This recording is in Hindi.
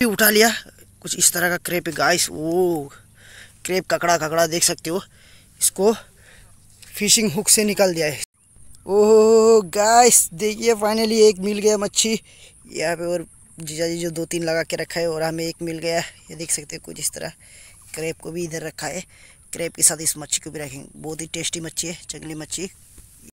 भी उठा लिया कुछ इस तरह का क्रेप है गाइस वो क्रेप ककड़ा ककड़ा देख सकते हो इसको फिशिंग हुक से निकाल दिया है ओह गाइस देखिए फाइनली एक मिल गया मच्छी यहाँ पे और जीजा जी जो दो तीन लगा के रखा है और हमें एक मिल गया ये देख सकते हो कुछ इस तरह क्रेप को भी इधर रखा है क्रेप के साथ इस मच्छी को भी रखेंगे बहुत ही टेस्टी मच्छी है जंगली मच्छी